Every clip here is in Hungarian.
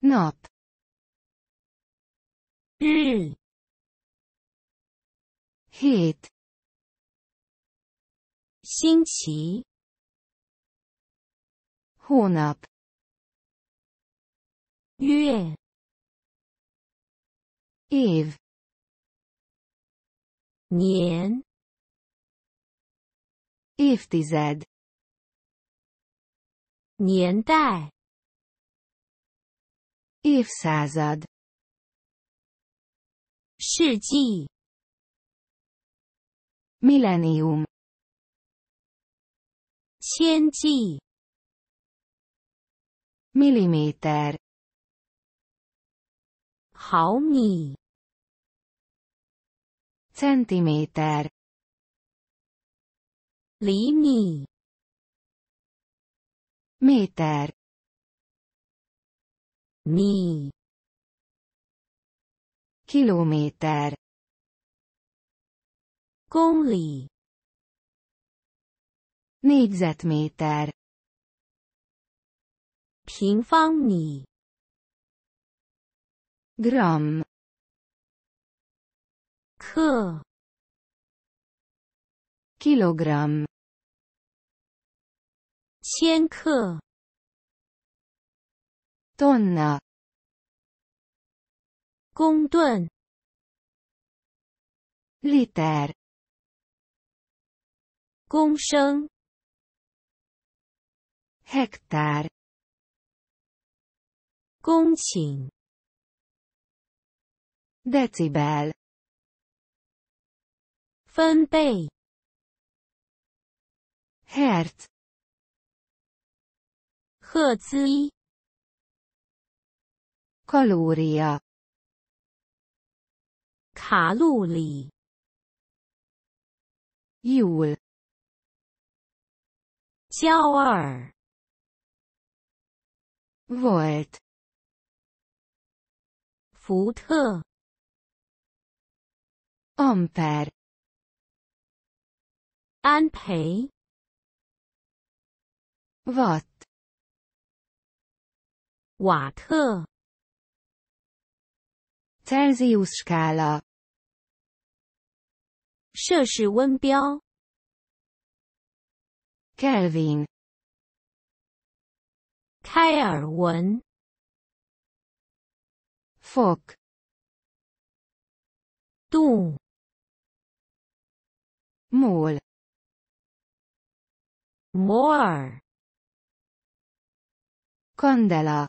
nap Heat. hét 新奇 hónap 月 év 年 évtized 年代 Évszázad. Sőgyi. Millennium. Csienzsi. Milliméter. Haumi. Centiméter. Lími. Méter mi kilométer công lý négyzetméter 平方米 gram 克 kilogram 千克 t o n n 公吨，liter，公升，hectare，公顷，decibel，分贝，hertz，赫兹。Caloria. Kalóri Jól 骄傲 volt 福特 Ampere. 安培 watt Watt. Celsius 摄氏温标。Kelvin。开尔文。Fog。雾。Mol。摩 More。Candela Candela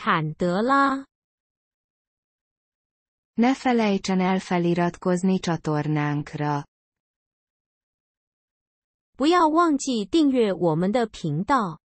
坦德拉。Ne felejtsen el feliratkozni csatornánkra. 不要忘记订阅我们的频道。